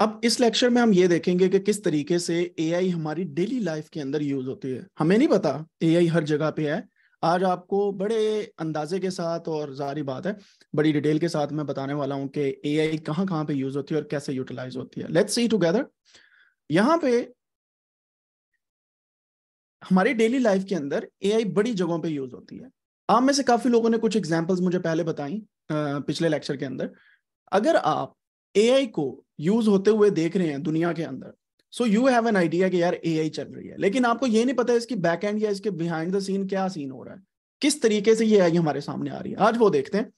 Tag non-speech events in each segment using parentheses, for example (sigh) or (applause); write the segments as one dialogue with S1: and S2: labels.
S1: अब इस लेक्चर में हम ये देखेंगे कि किस तरीके से एआई हमारी डेली लाइफ के अंदर यूज होती है हमें नहीं पता एआई हर जगह पे है आज आपको बड़े अंदाजे के साथ और जारी बात है बड़ी डिटेल के साथ मैं बताने वाला हूँ कि आई कहाँ कहाँ पे यूज होती है और कैसे यूटिलाइज होती है लेट्स सी टुगेदर यहाँ पे हमारी डेली लाइफ के अंदर आई बड़ी जगहों पर यूज होती है आप में से काफी लोगों ने कुछ एग्जाम्पल्स मुझे पहले बताई पिछले लेक्चर के अंदर अगर आप एआई को यूज होते हुए देख रहे हैं दुनिया के अंदर so you have an idea कि यार एआई चल रही है लेकिन आपको ये नहीं पता इसकी बैक एंड या इसके बिहाइंड द सीन क्या सीन हो रहा है किस तरीके से ये आई हमारे सामने आ रही है आज वो देखते हैं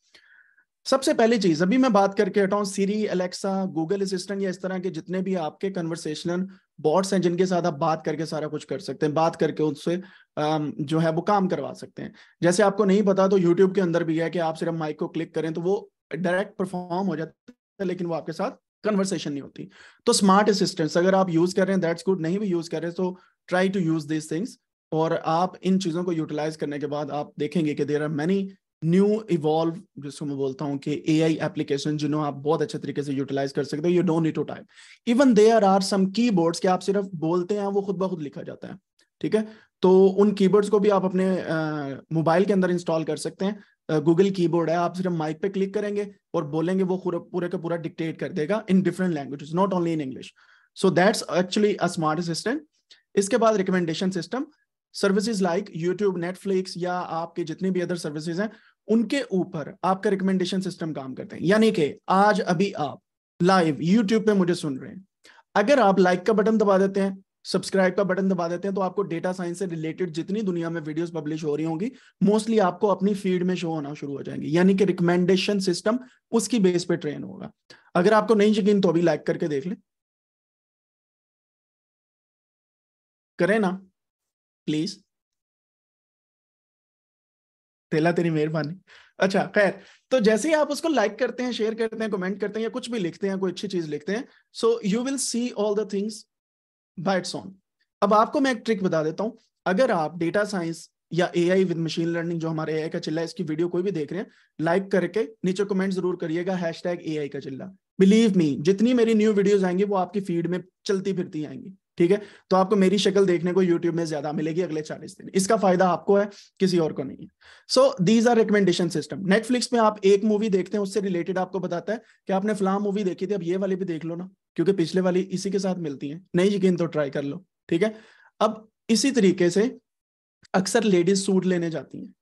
S1: सबसे पहली चीज अभी मैं बात करके हटा हूँ सीरी एलेक्सा गूगल असिस्टेंट या इस तरह के जितने भी आपके कन्वर्सेशनल बॉट्स हैं जिनके साथ आप बात करके सारा कुछ कर सकते हैं बात करके उससे जो है वो काम करवा सकते हैं जैसे आपको नहीं पता तो यूट्यूब के अंदर भी है कि आप सिर्फ माइक को क्लिक करें तो वो डायरेक्ट परफॉर्म हो जाता है लेकिन वो आपके साथ कन्वर्सेशन नहीं होती तो स्मार्ट असिस्टेंट्स अगर आप यूज कर रहे हैं दैट्स गुड नहीं भी यूज कर रहे हैं तो try to use this things और आप इन चीजों को यूटिलाइज करने के बाद आप देखेंगे कि there are many new evolve जिसको मैं बोलता हूँ कि ए आई एप्लीकेशन जिन्हों आप बहुत अच्छे तरीके से यूटिलाइज कर सकते हो you don't need to type even there are some keyboards के आप सिर्फ बोलते हैं वो खुद ब खुद लिखा जाता है ठीक है तो उन कीबोर्ड्स को भी आप अपने मोबाइल के अंदर इंस्टॉल कर सकते हैं गूगल कीबोर्ड है आप सिर्फ माइक पे क्लिक करेंगे और बोलेंगे वो पूरे का पूरा डिक्टेट कर देगा in different languages not only in English so that's actually a smart assistant इसके बाद recommendation system services like YouTube Netflix या आपके जितने भी अदर सर्विसेज हैं उनके ऊपर आपका रिकमेंडेशन सिस्टम काम करते हैं यानी कि आज अभी आप लाइव यूट्यूब पे मुझे सुन रहे हैं अगर आप लाइक का बटन दबा देते हैं सब्सक्राइब का बटन दबा देते हैं तो आपको डेटा साइंस से रिलेटेड जितनी दुनिया में वीडियोस पब्लिश हो रही होंगी मोस्टली आपको अपनी फील्ड में शो होना शुरू हो जाएंगे यानी कि रिकमेंडेशन सिस्टम उसकी बेस पे ट्रेन होगा अगर आपको नहीं यकीन तो अभी लाइक करके देख लें करें ना प्लीज तेला तेरी मेहरबानी अच्छा खैर तो जैसे ही आप उसको लाइक करते हैं शेयर करते हैं कमेंट करते हैं या कुछ भी लिखते हैं कोई अच्छी चीज लिखते हैं so you will see all the things by its on अब आपको मैं एक ट्रिक बता देता हूं अगर आप डेटा साइंस या A I with machine learning जो हमारे ए आई का चिल्ला है इसकी वीडियो कोई भी देख रहे हैं लाइक करके नीचे कमेंट जरूर करिएगा हैश टैग ए आई का चिल्ला बिलीव मी जितनी मेरी न्यू वीडियोज आएंगी वो आपकी फीड में चलती फिरती आएंगी ठीक है तो आपको मेरी शक्ल देखने को यूट्यूब में ज्यादा मिलेगी अगले चालीस दिन इसका फायदा आपको है किसी और को नहीं है so these are recommendation system Netflix में आप एक मूवी देखते हैं उससे रिलेटेड आपको बताता है कि आपने फिलहाल मूवी देखी थी अब ये वाली भी देख लो ना क्योंकि पिछले वाली इसी के साथ मिलती है नहीं यकीन तो ट्राई कर लो ठीक है अब इसी तरीके से अक्सर लेडीज सूट लेने जाती हैं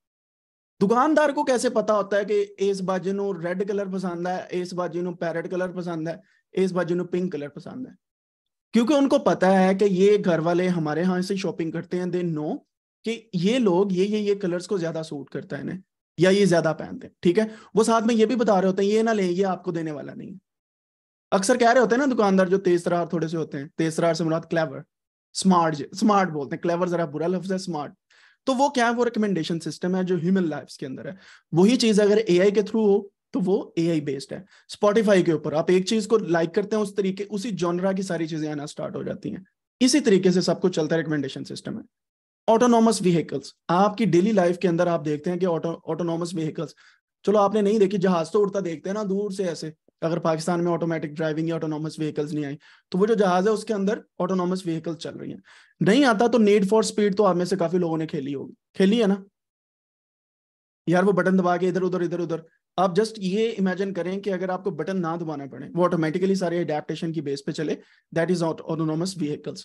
S1: दुकानदार को कैसे पता होता है कि इस बाजी रेड कलर पसंद है इस बाजी पैरेट कलर पसंद है इस बाजी पिंक कलर पसंद है क्योंकि उनको पता है कि ये घर वाले हमारे यहाँ से शॉपिंग करते हैं दे नो कि ये लोग ये ये ये कलर्स को ज्यादा सूट करता है इन्हें या ये ज्यादा पहनते हैं ठीक है वो साथ में ये भी बता रहे होते हैं ये ना ले ये आपको देने वाला नहीं है अक्सर कह रहे होते हैं ना दुकानदार जो तेज तरार थोड़े से होते हैं तेज तरार से मुराद क्लेवर स्मार्ट स्मार्ट बोलते हैं क्लेवर जरा बुरा लफ्ज है स्मार्ट तो वो क्या है वो रिकमेंडेशन सिस्टम है जो ह्यूमन लाइफ के अंदर है वही चीज अगर ए के थ्रू हो तो वो ए आई बेस्ड है स्पॉटिफाई के ऊपर आप एक चीज को लाइक करते हैं उस तरीके उसी जॉनरा की सारी चीजें आना स्टार्ट हो जाती हैं इसी तरीके से सब कुछ चलता है रिकमेंडेशन सिस्टम है ऑटोनॉमस व्हीकल्स आपकी डेली लाइफ के अंदर आप देखते हैं कि ऑटोनॉमस व्हीकल्स चलो आपने नहीं देखी जहाज तो उड़ता देखते हैं ना दूर से ऐसे अगर पाकिस्तान में ऑटोमेटिक ड्राइविंग या ऑटोनॉमस व्हीकल्स नहीं आई तो वो जो जहाज है उसके अंदर ऑटोनॉमस व्हीकल्स चल रही है नहीं आता तो नीड फॉर स्पीड तो आप में से काफी लोगों ने खेली होगी खेली है ना यार वो बटन दबा के इधर उधर इधर उधर आप जस्ट ये इमेजिन करें कि अगर आपको बटन ना दबाना पड़े वो ऑटोमेटिकली सारे एडेप्टेशन की बेस पे चले दैट इज ऑटोनोमस व्हीकल्स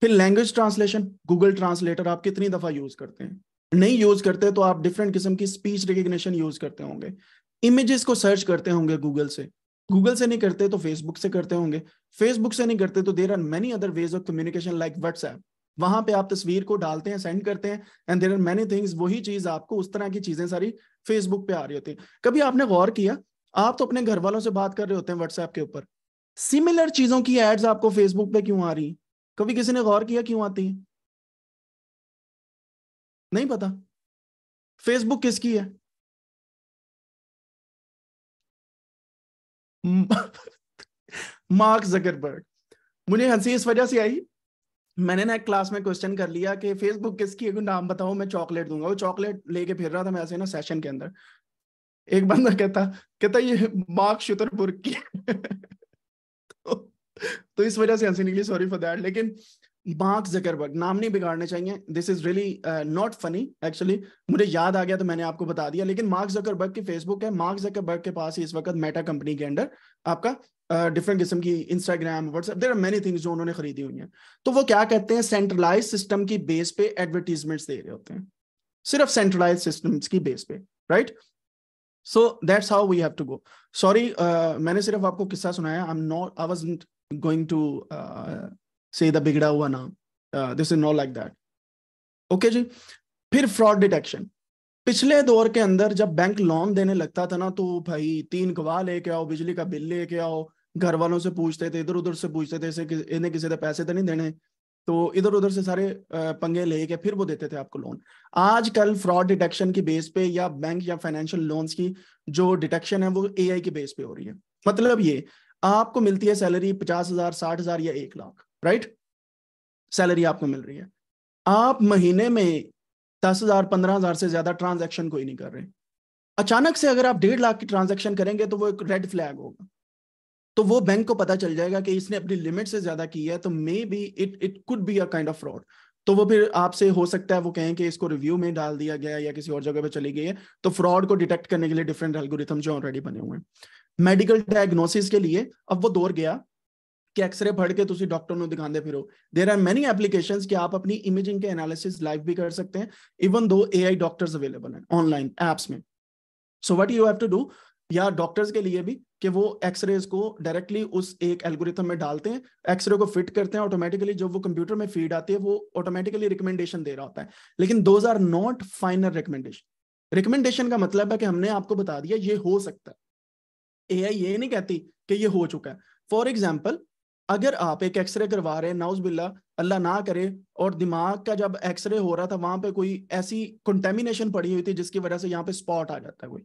S1: फिर लैंग्वेज ट्रांसलेशन गूगल ट्रांसलेटर आप कितनी दफा यूज करते हैं नहीं यूज करते तो आप डिफरेंट किस्म की स्पीच रिकग्निशन यूज करते होंगे इमेजेस को सर्च करते होंगे गूगल से गूगल से नहीं करते तो फेसबुक से करते होंगे फेसबुक से नहीं करते तो there are many other ways of communication like WhatsApp वहां पे आप तस्वीर को डालते हैं सेंड करते हैं and there are many things वही चीज आपको उस तरह की चीजें सारी फेसबुक पे आ रही होती है कभी आपने गौर किया आप तो अपने घर वालों से बात कर रहे होते हैं व्हाट्सएप के ऊपर सिमिलर चीजों की एड्स आपको फेसबुक पे क्यों आ रही है कभी किसी ने गौर किया क्यों आती है नहीं पता फेसबुक किसकी है (laughs) मार्क जकरबर्ग मुझे हंसी इस वजह से आई मैंने ना एक क्लास में क्वेश्चन कर लिया कि फेसबुक किसकी नाम बताओ मैं चॉकलेट दूंगा वो चॉकलेट लेके फिर रहा था मैं ऐसे ना सेशन के अंदर एक बंदा कहता कहता ये मार्क शुतरपुर की (laughs) तो, तो इस वजह से हंसी निकली सॉरी फॉर दैट लेकिन मार्क जकरबर्ग नाम नहीं बिगाड़ने चाहिए this is really not funny actually मुझे याद आ गया तो मैंने आपको बता दिया लेकिन मार्क जकरबर्ग की फेसबुक है मार्क जकरबर्ग के पास ही इस वक्त मेटा कंपनी के अंडर आपका डिफरेंट uh, किस्म की Instagram WhatsApp there are many things जो उन्होंने खरीदी हुई हैं तो वो क्या कहते हैं सेंट्रलाइज सिस्टम की बेस पे एडवर्टीजमेंट्स दे रहे होते हैं सिर्फ सेंट्रलाइज सिस्टम की बेस पे right so that's how we have to go sorry मैंने सिर्फ आपको किस्सा सुनाया I am not I was going to say the बिगड़ा हुआ नाम this is not like that okay जी फिर फ्रॉड डिटेक्शन पिछले दौर के अंदर जब बैंक लोन देने लगता था ना तो भाई तीन गवाह लेके आओ बिजली का बिल लेके आओ घर वालों से पूछते थे इधर उधर से पूछते थे इन्हें किसी ने पैसे तो नहीं देने तो इधर उधर से सारे uh, पंगे लेके फिर वो देते थे आपको लोन आजकल फ्रॉड डिटेक्शन की बेस पे या बैंक या फाइनेंशियल लोन्स की जो डिटेक्शन है वो एआई की बेस पे हो रही है मतलब ये आपको मिलती है सैलरी पचास हजार साठ हजार या एक लाख राइट सैलरी आपको मिल रही है आप महीने में दस हजार पंद्रह हजार से ज्यादा ट्रांजेक्शन कोई नहीं कर रहे अचानक से अगर आप डेढ़ लाख की ट्रांजेक्शन करेंगे तो वो एक रेड फ्लैग होगा तो वो बैंक को पता चल जाएगा कि इसने अपनी लिमिट से ज्यादा की है तो maybe it it could be a kind of fraud तो वो फिर आपसे हो सकता है वो कहें कि इसको रिव्यू में डाल दिया गया या किसी और जगह पे चली गई है तो फ्रॉड को डिटेक्ट करने के लिए डिफरेंट एल्गोरिथम जो ऑलरेडी बने हुए हैं मेडिकल डायग्नोसिस के लिए अब वो दौर गया ਕਿ ਐਕਸ-ਰੇ ਫੜ ਕੇ ਤੁਸੀਂ ਡਾਕਟਰ ਨੂੰ ਦਿਖਾਉਂਦੇ ਫਿਰੋ देयर आर मेनी एप्लीकेशंस ਕਿ ਆਪ ਆਪਣੀ ਇਮੇਜਿੰਗ ਕੇ ਐਨਾਲਿਸਿਸ ਲਾਈਵ ਵੀ ਕਰ ਸਕਤੇ हैं even though AI doctors available हैं ऑनलाइन एप्स में so what you have to do या डॉक्टर्स के लिए भी कि वो एक्सरेज को डायरेक्टली उस एक एल्गोरिथम में डालते हैं एक्सरे को फिट करते हैं ऑटोमेटिकली जब वो कंप्यूटर में फीड आती है वो ऑटोमेटिकली रिकमेंडेशन दे रहा होता है लेकिन those are not final recommendation recommendation का मतलब है कि हमने आपको बता दिया ये हो सकता है एआई ये नहीं कहती कि ये हो चुका है फॉर एग्जाम्पल अगर आप एक एक्सरे करवा रहे हैं नाउज बिल्ला अल्लाह ना करे और दिमाग का जब एक्सरे हो रहा था वहां पे कोई ऐसी कंटेमिनेशन पड़ी हुई थी जिसकी वजह से यहाँ पे स्पॉट आ जाता है कोई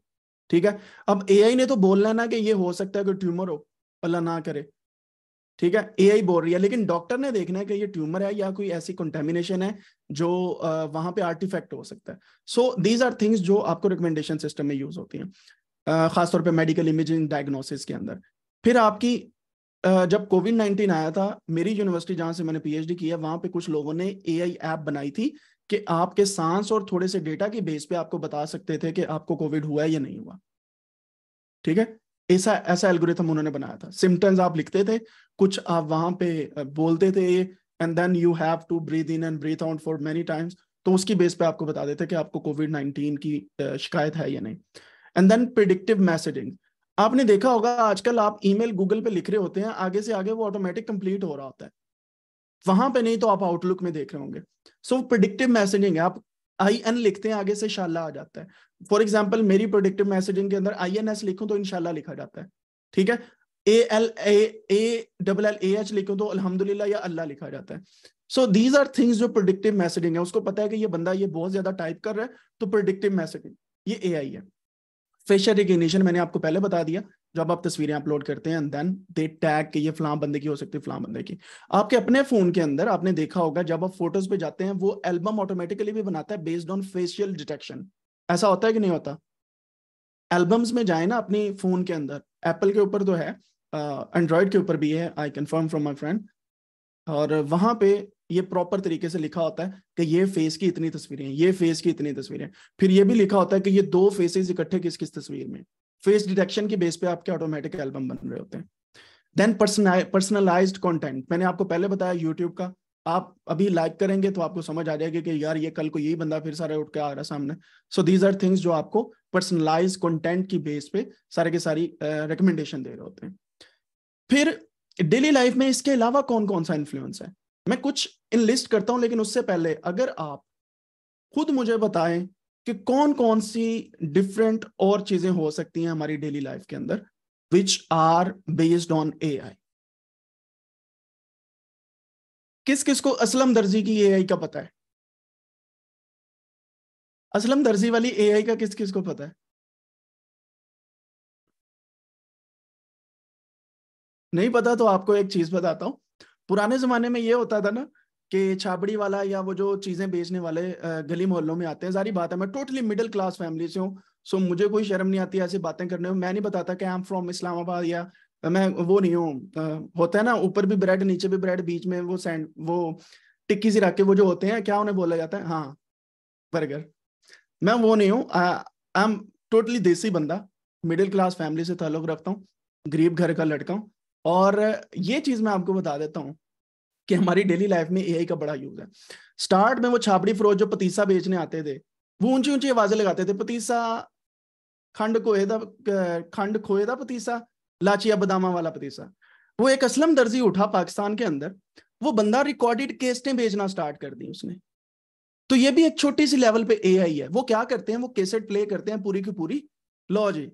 S1: ठीक है अब ए ने तो बोलना है ना कि ये हो सकता है कि ट्यूमर हो अल्लाह ना करे ठीक है ए बोल रही है लेकिन डॉक्टर ने देखना है कि ये ट्यूमर है या कोई ऐसी कंटेमिनेशन है जो वहां पे आर्टिफेक्ट हो सकता है सो दीज आर थिंग्स जो आपको रिकमेंडेशन सिस्टम में यूज होती है खासतौर पर मेडिकल इमेजिंग डायग्नोसिस के अंदर फिर आपकी जब कोविड नाइनटीन आया था मेरी यूनिवर्सिटी जहां से मैंने पीएचडी किया वहां पे कुछ लोगों ने आई ऐप बनाई थी कि आपके सांस और थोड़े से डेटा के बेस पे आपको बता सकते थे कि आपको कोविड हुआ है या नहीं हुआ ठीक है ऐसा ऐसा एल्गोरिथम उन्होंने बनाया था सिम्टम्स आप लिखते थे कुछ आप वहां पे बोलते थे and then you have to breathe in and breathe out for many times तो उसकी बेस पे आपको बता देते कि आपको कोविड नाइनटीन की शिकायत है या नहीं एंड देन प्रिडिक्टिव मैसेजिंग आपने देखा होगा आजकल आप ईमेल गूगल पे लिख रहे होते हैं आगे से आगे वो ऑटोमेटिक कंप्लीट हो रहा होता है वहां पे नहीं तो आप आउटलुक में देख रहे होंगे सो प्रिडिक्टिव मैसेजिंग है आप आई एन लिखते हैं आगे से शाला आ जाता है फॉर एग्जाम्पल मेरी प्रोडिक्टिव मैसेजिंग के अंदर आई एन एस लिखो तो इनशाला लिखा जाता है ठीक है A L A double L A H लिखो तो अलहमदुल्ला या अल्लाह लिखा जाता है सो दीज आर थिंग्स जो प्रोडिक्टिव मैसेजिंग है उसको पता है कि ये बंदा ये बहुत ज्यादा टाइप कर रहा है तो प्रोडिक्टिव मैसेजिंग ये ए आई है फेशियल रिकग्निशन मैंने आपको पहले बता दिया जब आप तस्वीरें अपलोड करते हैं देन दे टैग कि ये फलां बंदे की हो सकती है फ्लाम बंदे की आपके अपने फोन के अंदर आपने देखा होगा जब आप फोटोज पे जाते हैं वो एल्बम ऑटोमेटिकली भी बनाता है बेस्ड ऑन फेशियल डिटेक्शन ऐसा होता है कि नहीं होता एल्बम्स में जाए ना अपनी फोन के अंदर एप्पल के ऊपर तो है एंड्रॉयड uh, के ऊपर भी है I confirm from my friend और वहां पे ये प्रॉपर तरीके से लिखा होता है कि ये फेस की इतनी तस्वीरें हैं ये फेस की इतनी तस्वीरें फिर ये भी लिखा होता है कि ये दो फेसेस इकट्ठे किस किस तस्वीर में फेस डिटेक्शन की बेस पे आपके ऑटोमेटिक एल्बम बन रहे होते हैं देन पर्सनलाइज कॉन्टेंट मैंने आपको पहले बताया यूट्यूब का आप अभी लाइक करेंगे तो आपको समझ आ जाएगा कि यार ये कल को यही बंदा फिर सारे उठ के आ रहा सामने सो दीज आर थिंग्स जो आपको पर्सनलाइज कंटेंट की बेस पे सारे के सारी रिकमेंडेशन uh, दे रहे होते हैं फिर डेली लाइफ में इसके अलावा कौन कौन सा इन्फ्लुएंस है मैं कुछ इन लिस्ट करता हूं लेकिन उससे पहले अगर आप खुद मुझे बताएं कि कौन कौन सी डिफरेंट और चीजें हो सकती हैं हमारी डेली लाइफ के अंदर which are based on A I किस किस को असलम दर्जी की ए आई का पता है असलम दर्जी वाली ए आई का किस किस को पता है नहीं पता तो आपको एक चीज बताता हूँ पुराने जमाने में ये होता था ना कि छाबड़ी वाला या वो जो चीजें बेचने वाले गली मोहल्लों में आते हैं सारी बात है मैं टोटली मिडिल क्लास फैमिली से हूँ सो मुझे कोई शर्म नहीं आती ऐसी बातें करने में मैं नहीं बताता कि आई एम फ्रॉम इस्लामाबाद या मैं वो नहीं हूँ होता है ना ऊपर भी ब्रेड नीचे भी ब्रेड बीच में वो सैंड वो टिक्की सी रख के वो जो होते हैं क्या उन्हें बोला जाता है हाँ बर्गर मैं वो नहीं हूँ आई एम टोटली देसी बंदा मिडिल क्लास फैमिली से ताल्लुक रखता हूँ गरीब घर का लड़का हूँ और ये चीज मैं आपको बता देता हूँ कि हमारी डेली लाइफ में एआई का बड़ा यूज है स्टार्ट में वो छापड़ी फरोज जो पतीसा बेचने आते थे वो ऊंची ऊंची आवाजें लगाते थे पतीसा खंड कोहे खंड खोए दा पतीसा लाचिया बदामा वाला पतीसा वो एक असलम दर्जी उठा पाकिस्तान के अंदर वो बंदा रिकॉर्डेड केसटें भेजना स्टार्ट कर दी उसने तो ये भी एक छोटी सी लेवल पे एआई है वो क्या करते हैं वो केसेट प्ले करते हैं पूरी की पूरी लो जी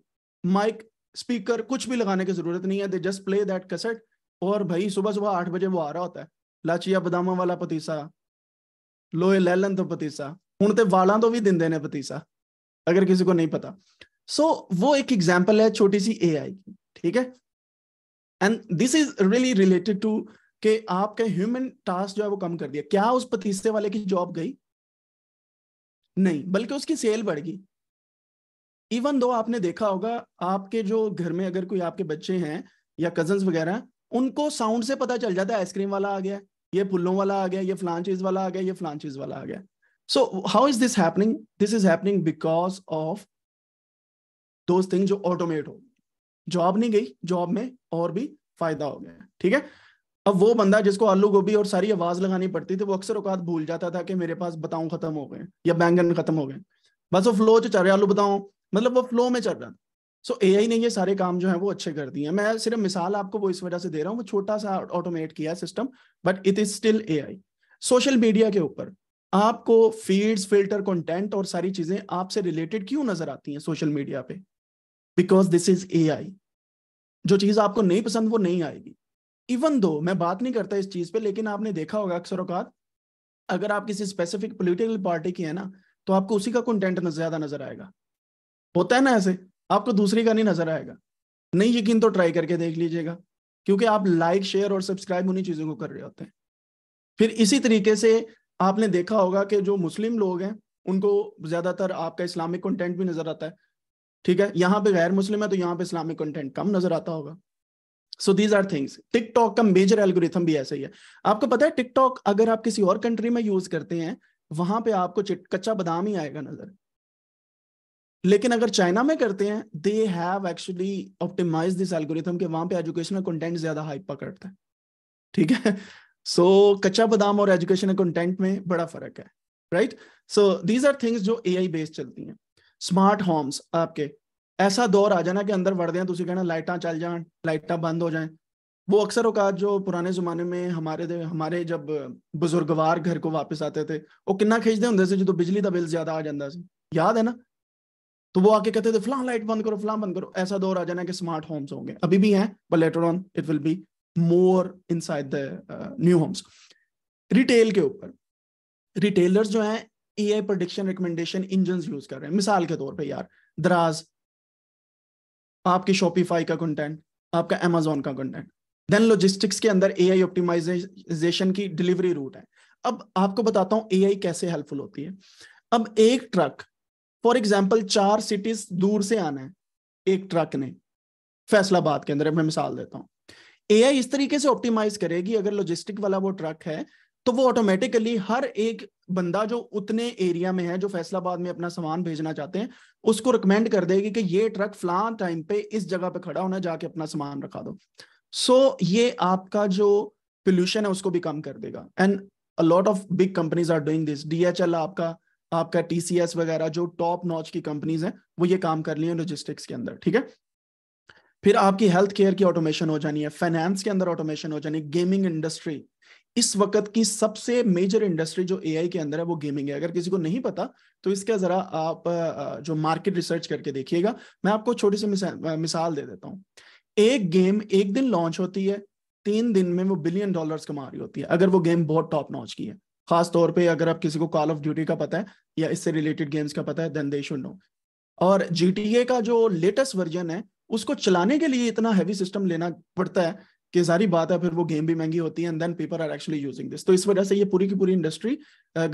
S1: माइक स्पीकर कुछ भी लगाने की जरूरत नहीं है they just play that cassette और भाई सुबह सुबह आठ बजे वो आ रहा होता है बदामा वाला पतीसा लोहे लैलन तो पतीसा हूं तो ਹੁਣ तो भी ਤੋਂ ਵੀ पतीसा अगर किसी को नहीं पता सो so, वो एक एग्जाम्पल है छोटी सी ए आई की ठीक है and this is really related to के आपका ह्यूमन टास्क जो है वो कम कर दिया क्या उस पतीसे वाले की जॉब गई नहीं बल्कि उसकी सेल बढ़ गई इवन दो आपने देखा होगा आपके जो घर में अगर कोई आपके बच्चे हैं या कजन्स वगैरह उनको साउंड से पता चल जाता है आइसक्रीम वाला आ गया ये फुल्लों वाला आ गया ये फलान चीज वाला आ गया ये फ्लान चीज वाला आ गया so how is this happening this is happening because of two thing जो ऑटोमेट हो जॉब नहीं गई जॉब में और भी फायदा हो गया ठीक है अब वो बंदा जिसको आलू गोभी और सारी आवाज लगानी पड़ती थी वो अक्सर औकात भूल जाता था कि मेरे पास बताऊं खत्म हो गए या बैंगन खत्म हो गए बस वो फ्लो चल रहे आलू बताऊं मतलब वो फ्लो में चल रहा था सो so, ए ने ये सारे काम जो है वो अच्छे कर दिए मैं सिर्फ मिसाल आपको वो इस वजह से दे रहा हूँ वो छोटा सा ऑटोमेट किया system but it is still a social media के ऊपर आपको फीड्स फिल्टर कंटेंट और सारी चीजें आपसे रिलेटेड क्यों नजर आती हैं सोशल मीडिया पे बिकॉज दिस इज ए जो चीज आपको नहीं पसंद वो नहीं आएगी इवन दो मैं बात नहीं करता इस चीज पे लेकिन आपने देखा होगा अक्सर अकात अगर आप किसी स्पेसिफिक पोलिटिकल पार्टी की है ना तो आपको उसी का कंटेंट ज्यादा नजर आएगा होता है ना ऐसे आपको दूसरी का नहीं नजर आएगा नहीं यकीन तो ट्राई करके देख लीजिएगा क्योंकि आप लाइक शेयर और सब्सक्राइब उन्हीं चीजों को कर रहे होते हैं फिर इसी तरीके से आपने देखा होगा कि जो मुस्लिम लोग हैं उनको ज्यादातर आपका इस्लामिक कंटेंट भी नजर आता है ठीक है यहाँ पे गैर मुस्लिम है तो यहाँ पे इस्लामिक कंटेंट कम नजर आता होगा so these are things TikTok का मेजर एल्गोरिथम भी ऐसा ही है आपको पता है टिकटॉक अगर आप किसी और कंट्री में यूज करते हैं वहां पे आपको कच्चा बादाम ही आएगा नजर लेकिन अगर चाइना में करते हैं they have actually optimize this algorithm के वहां पे एजुकेशनल कंटेंट ज्यादा हाइप पकड़ता है ठीक है सो so, कच्चा बादाम और एजुकेशनल कंटेंट में बड़ा फर्क है right so these are things जो एआई आई बेस्ड चलती हैं स्मार्ट होम्स आपके ऐसा दौर आ जाना कि अंदर वड़ दें तुम कहना लाइटा चल जाए लाइटा बंद हो जाए वो अक्सर औकात जो पुराने जमाने में हमारे दे, हमारे जब बुजुर्गवार घर को वापस आते थे वो किन्ना खींचते होंगे से जो बिजली का बिल ज्यादा आ जाता है याद है ना तो वो आके कहते थे फलां लाइट बंद करो फलां बंद करो ऐसा दौर आ जाना कि स्मार्ट होम्स होंगे अभी भी हैं but later on it will be more inside the new homes retail के ऊपर रिटेलर्स जो हैं A I prediction recommendation engine use कर रहे हैं मिसाल के तौर पर यार दराज आपके शॉपिफाई का कंटेंट आपका एमेजोन का कंटेंट देन लॉजिस्टिक्स के अंदर ए आई ऑप्टिमाइजेशन की डिलीवरी रूट है अब आपको बताता हूँ ए आई कैसे हेल्पफुल होती है अब एक ट्रक फॉर एग्जाम्पल चार सिटीज दूर से आना है एक ट्रक ने फैसलाबाद के अंदर मैं मिसाल देता हूँ ए इस तरीके से ऑप्टिमाइज करेगी अगर लॉजिस्टिक वाला वो ट्रक है तो वो ऑटोमेटिकली हर एक बंदा जो उतने एरिया में है जो फैसलाबाद में अपना सामान भेजना चाहते हैं उसको रिकमेंड कर देगी कि ये ट्रक फलां टाइम पे इस जगह पे खड़ा होना जाके अपना सामान रखा दो सो so, ये आपका जो पोल्यूशन है उसको भी कम कर देगा and a lot of big companies are doing this DHL आपका आपका टीसीएस वगैरह जो टॉप नॉच की कंपनीज हैं वो ये काम कर लिए लॉजिस्टिक्स के अंदर ठीक है फिर आपकी हेल्थ केयर की ऑटोमेशन हो जानी है फाइनेंस के अंदर ऑटोमेशन हो जानी है गेमिंग इंडस्ट्री इस वक्त की सबसे मेजर इंडस्ट्री जो एआई के अंदर है वो गेमिंग है अगर किसी को नहीं पता तो इसका जरा आप जो मार्केट रिसर्च करके देखिएगा मैं आपको छोटी सी मिसाल दे देता हूँ एक गेम एक दिन लॉन्च होती है तीन दिन में वो बिलियन डॉलर्स कमा रही होती है अगर वो गेम बहुत टॉप नॉच की है खास तौर पे अगर आप किसी को कॉल ऑफ ड्यूटी का पता है या इससे रिलेटेड गेम्स का पता है देन दे शुड नो और जी का जो लेटेस्ट वर्जन है उसको चलाने के लिए इतना हैवी सिस्टम लेना पड़ता है कि सारी बात है फिर वो गेम भी महंगी होती है and then people are actually using this तो इस वजह से ये पूरी की पूरी इंडस्ट्री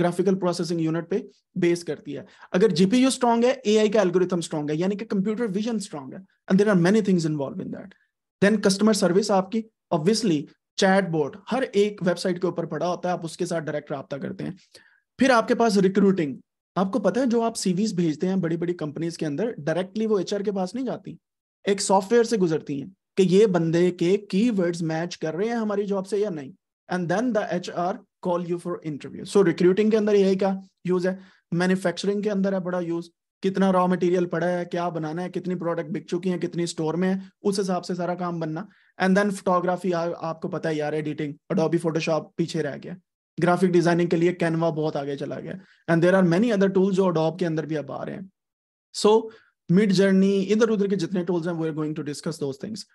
S1: ग्राफिकल प्रोसेसिंग यूनिट पे बेस करती है अगर जीपीयू स्ट्रॉन्ग है ए का एल्गोरिथम स्ट्रॉन्ग है यानी कि कंप्यूटर विजन स्ट्रॉन्ग है and there are many things involve in that then customer service आपकी ऑब्वियसली चैटबॉट हर एक वेबसाइट के ऊपर पड़ा होता है आप उसके साथ डायरेक्ट रहा करते हैं फिर आपके पास रिक्रूटिंग आपको पता है जो आप सीवीज भेजते हैं बड़ी बड़ी कंपनीज के अंदर डायरेक्टली वो एच के पास नहीं जाती एक सॉफ्टवेयर से गुजरती हैं कि ये बंदे के की मैच कर रहे हैं हमारी जॉब से या नहीं and then the H R call you for interview so recruiting के अंदर यही का यूज है मैन्युफैक्चरिंग के अंदर है बड़ा यूज कितना रॉ मटेरियल पड़ा है क्या बनाना है कितनी प्रोडक्ट बिक चुकी है कितनी स्टोर में है उस हिसाब से सारा काम बनना एंड देन फोटोग्राफी आपको पता है यार एडिटिंग अडोबी फोटोशॉप पीछे रह गया ग्राफिक डिजाइनिंग के लिए कैनवा बहुत आगे चला गया and there are many other tools जो अडोब के अंदर भी अब आ रहे हैं सो मिड जर्नी इधर उधर के जितने टूल्स हैं वो are going to discuss those things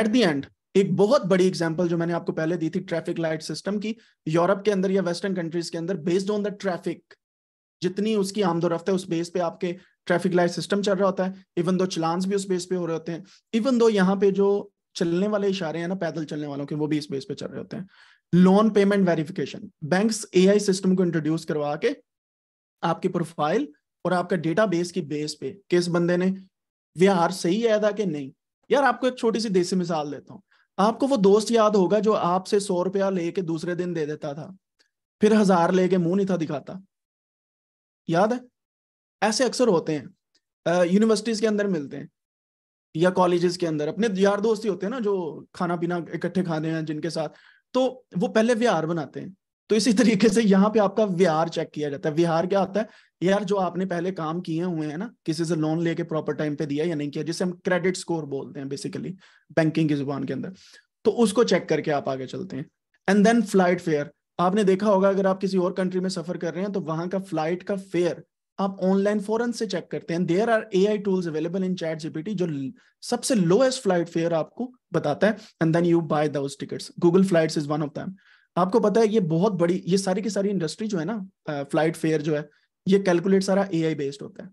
S1: at the end एक बहुत बड़ी एग्जाम्पल जो मैंने आपको पहले दी थी ट्रैफिक लाइट सिस्टम की यूरोप के अंदर या वेस्टर्न कंट्रीज के अंदर बेस्ड ऑन द ट्रैफिक जितनी उसकी आमदोरफ्त है उस बेस पे आपके ट्रैफिक लाइट सिस्टम चल रहा होता है इवन दो चलांस भी उस बेस पे हो रहे होते हैं इवन दो यहाँ पे जो चलने वाले इशारे हैं ना पैदल चलने वालों के वो भी इस बेस पे चल रहे होते हैं loan payment verification banks AI system को इंट्रोड्यूस करवा के आपकी प्रोफाइल और आपका डेटा बेस की बेस पे किस बंदे ने व्यार सही आया था कि नहीं यार आपको एक छोटी सी देसी मिसाल देता हूँ आपको वो दोस्त याद होगा जो आपसे सौ रुपया लेके दूसरे दिन दे देता था फिर हजार लेके मुंह नहीं था दिखाता याद है ऐसे अक्सर होते हैं यूनिवर्सिटीज के अंदर मिलते हैं या कॉलेजेस के अंदर अपने यार दोस्त ही होते हैं ना जो खाना पीना इकट्ठे खाते हैं जिनके साथ तो वो पहले विहार बनाते हैं तो इसी तरीके से यहाँ पे आपका विहार चेक किया जाता है विहार क्या होता है यार जो आपने पहले काम किए हुए हैं ना किसी से लोन लेके प्रॉपर टाइम पे दिया या नहीं किया जिसे हम क्रेडिट स्कोर बोलते हैं बेसिकली बैंकिंग की जुबान के अंदर तो उसको चेक करके आप आगे चलते हैं एंड देन फ्लाइट फेयर आपने देखा होगा अगर आप किसी और कंट्री में सफर कर रहे हैं तो वहां का फ्लाइट का फेयर आप ऑनलाइन फॉरन से चेक करते हैं there are A I tools available in ChatGPT जो सबसे लोएस्ट फ्लाइट फेयर आपको बताता है and then you buy those tickets Google flights is one of them आपको पता है ये बहुत बड़ी ये सारी की सारी इंडस्ट्री जो है ना फ्लाइट फेयर जो है ये कैलकुलेट सारा ए बेस्ड होता है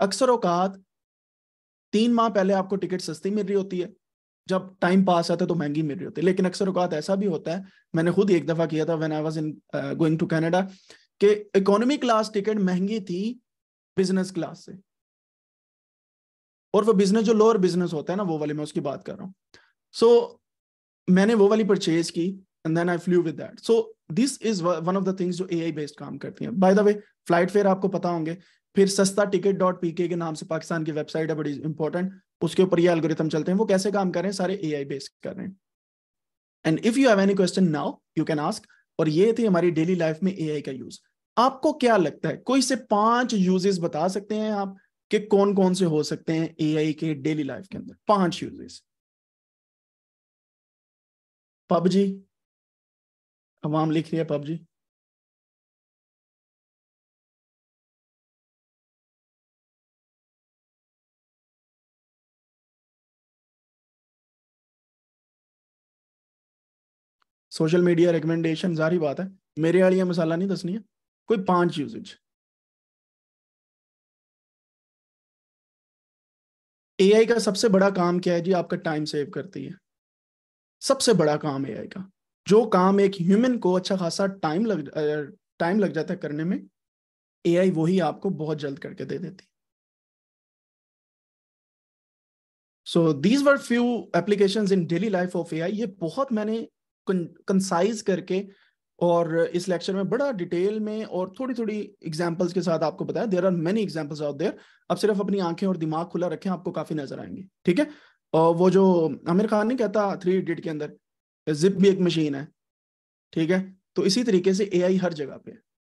S1: अक्सर औकात तीन माह पहले आपको टिकट सस्ती मिल रही होती है जब टाइम पास आता है तो महंगी मिल रही होती है लेकिन अक्सर अवकात ऐसा भी होता है मैंने खुद एक दफा किया था when I was in going to Canada कि इकोनॉमी क्लास टिकट महंगी थी बिजनेस क्लास से और वो बिजनेस जो लोअर बिजनेस होता है ना वो वाले मैं उसकी बात कर रहा हूँ सो so, मैंने वो वाली परचेज की and then I flew with that so this is one of the things जो ए बेस्ड काम करती है by the way flight fare आपको पता होंगे फिर सस्ता टिकट डॉट पी के नाम से पाकिस्तान की वेबसाइट है बड़ी इंपॉर्टेंट उसके ऊपर ये एल्गोरिथम चलते हैं वो कैसे काम कर रहे हैं सारे ए आई बेस्ड कर रहे हैं and if you have any question now you can ask और ये थी हमारी डेली लाइफ में ए आई का यूज आपको क्या लगता है कोई से पांच यूजेस बता सकते हैं आप कि कौन कौन से हो सकते हैं ए आई के डेली लाइफ के अंदर पांच यूजेस पबजी आवाम लिख रही है पबजी सोशल मीडिया रिकमेंडेशन सारी बात है मेरे वाली मिसाल नहीं दसनिया कोई पांच यूजेज एआई का सबसे बड़ा काम क्या है जी आपका टाइम सेव करती है सबसे बड़ा काम एआई का जो काम एक ह्यूमन को अच्छा खासा टाइम लग टाइम लग जाता है करने में एआई वही आपको बहुत जल्द करके दे देती so these were few application in daily life of a ये बहुत मैंने कंसाइज करके और इस लेक्चर में बड़ा डिटेल में और थोड़ी थोड़ी एग्जाम्पल्स के साथ आपको बताया there are many examples of there अब सिर्फ अपनी आंखें और दिमाग खुला रखें आपको काफी नजर आएंगे ठीक है और वो जो आमिर खान नहीं कहता थ्री इडियट के अंदर जिप भी एक मशीन है ठीक है तो इसी तरीके से एआई हर जगह पे है